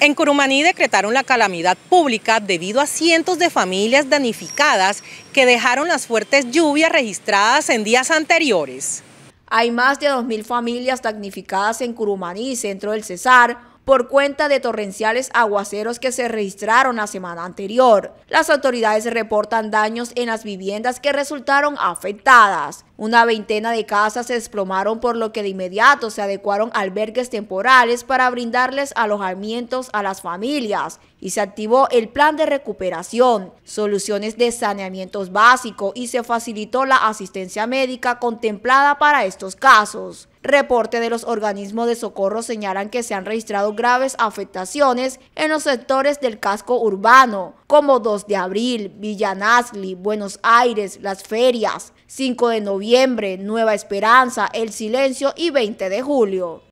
En Curumaní decretaron la calamidad pública debido a cientos de familias danificadas que dejaron las fuertes lluvias registradas en días anteriores. Hay más de 2.000 familias danificadas en Curumaní, centro del Cesar, por cuenta de torrenciales aguaceros que se registraron la semana anterior. Las autoridades reportan daños en las viviendas que resultaron afectadas. Una veintena de casas se desplomaron por lo que de inmediato se adecuaron albergues temporales para brindarles alojamientos a las familias y se activó el plan de recuperación, soluciones de saneamientos básico y se facilitó la asistencia médica contemplada para estos casos. Reporte de los organismos de socorro señalan que se han registrado graves afectaciones en los sectores del casco urbano, como 2 de abril, Villanazli, Buenos Aires, Las Ferias, 5 de noviembre, Nueva Esperanza, El Silencio y 20 de julio.